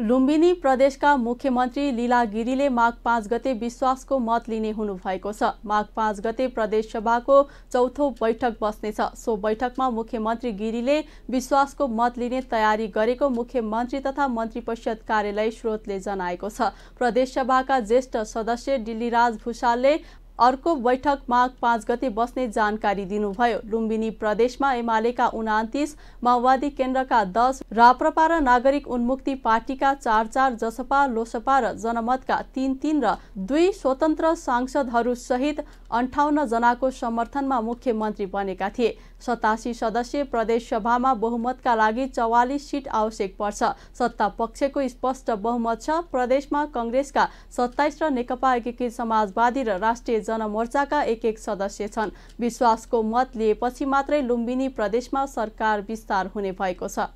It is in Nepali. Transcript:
लुम्बिनी प्रदेशका मुख्यमन्त्री लीला गिरीले माघ पाँच गते विश्वासको मत लिने हुनुभएको छ माघ पाँच गते प्रदेशसभाको चौथो बैठक बस्नेछ सो बैठकमा मुख्यमन्त्री गिरीले विश्वासको मत लिने तयारी गरेको मुख्यमन्त्री तथा मन्त्री परिषद कार्यालय स्रोतले जनाएको छ प्रदेशसभाका ज्येष्ठ सदस्य डिल्लीराज भूषालले अर्को बैठक माघ पाँच गते बस्ने जानकारी दिनुभयो लुम्बिनी प्रदेशमा एमालेका उनातिस माओवादी केन्द्रका दस राप्रपा र नागरिक उन्मुक्ति पार्टीका चार चार जसपा लोसपा र जनमतका तीन तीन र दुई स्वतन्त्र सहित अन्ठाउन्न जनाको समर्थनमा मुख्यमन्त्री बनेका थिए सतासी प्रदेश सभामा बहुमतका लागि चौवालिस सिट आवश्यक पर्छ सत्ता पक्षको स्पष्ट बहुमत छ प्रदेशमा कङ्ग्रेसका सत्ताइस र नेकपा एकीकृत समाजवादी र राष्ट्रिय जनमोर्चाका एक एक सदस्य छन् विश्वासको मत लिएपछि मात्रै लुम्बिनी प्रदेशमा सरकार विस्तार हुने भएको छ